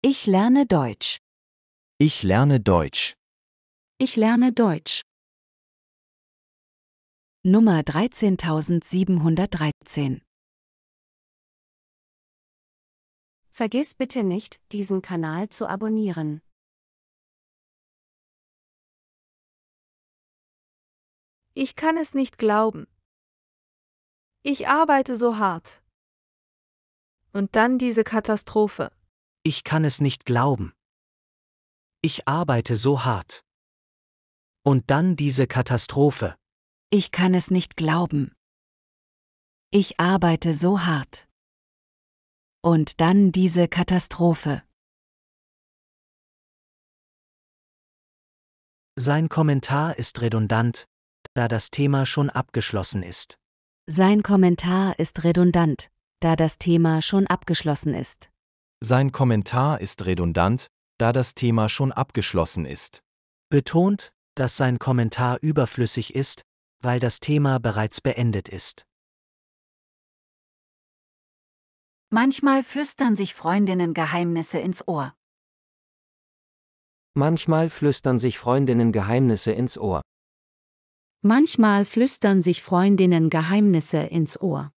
Ich lerne Deutsch. Ich lerne Deutsch. Ich lerne Deutsch. Nummer 13713 Vergiss bitte nicht, diesen Kanal zu abonnieren. Ich kann es nicht glauben. Ich arbeite so hart. Und dann diese Katastrophe. Ich kann es nicht glauben. Ich arbeite so hart. Und dann diese Katastrophe. Ich kann es nicht glauben. Ich arbeite so hart. Und dann diese Katastrophe. Sein Kommentar ist redundant, da das Thema schon abgeschlossen ist. Sein Kommentar ist redundant, da das Thema schon abgeschlossen ist. Sein Kommentar ist redundant, da das Thema schon abgeschlossen ist. Betont, dass sein Kommentar überflüssig ist, weil das Thema bereits beendet ist. Manchmal flüstern sich Freundinnen Geheimnisse ins Ohr. Manchmal flüstern sich Freundinnen Geheimnisse ins Ohr. Manchmal flüstern sich Freundinnen Geheimnisse ins Ohr.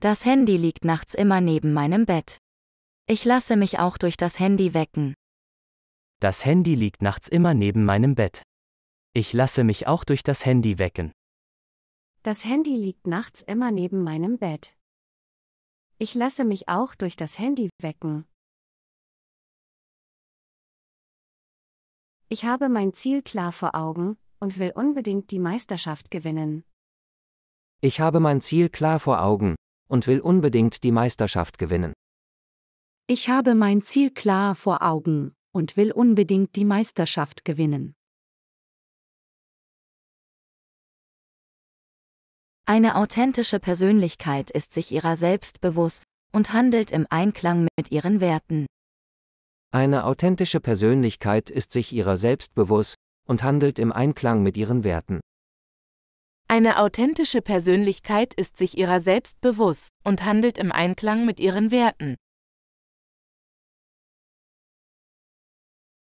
Das Handy liegt nachts immer neben meinem Bett. Ich lasse mich auch durch das Handy wecken. Das Handy liegt nachts immer neben meinem Bett. Ich lasse mich auch durch das Handy wecken. Das Handy liegt nachts immer neben meinem Bett. Ich lasse mich auch durch das Handy wecken. Ich habe mein Ziel klar vor Augen und will unbedingt die Meisterschaft gewinnen. Ich habe mein Ziel klar vor Augen und will unbedingt die Meisterschaft gewinnen. Ich habe mein Ziel klar vor Augen und will unbedingt die Meisterschaft gewinnen. Eine authentische Persönlichkeit ist sich ihrer selbst bewusst und handelt im Einklang mit ihren Werten. Eine authentische Persönlichkeit ist sich ihrer selbst bewusst und handelt im Einklang mit ihren Werten. Eine authentische Persönlichkeit ist sich ihrer selbst bewusst und handelt im Einklang mit ihren Werten.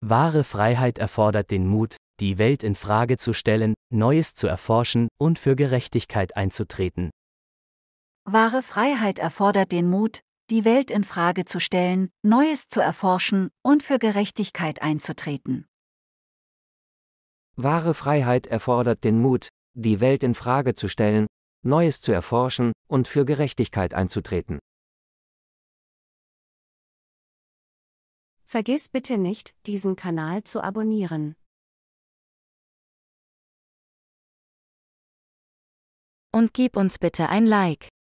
Wahre Freiheit erfordert den Mut, die Welt in Frage zu stellen, Neues zu erforschen und für Gerechtigkeit einzutreten. Wahre Freiheit erfordert den Mut, die Welt in Frage zu stellen, Neues zu erforschen und für Gerechtigkeit einzutreten. Wahre Freiheit erfordert den Mut, die Welt in Frage zu stellen, Neues zu erforschen und für Gerechtigkeit einzutreten. Vergiss bitte nicht, diesen Kanal zu abonnieren. Und gib uns bitte ein Like.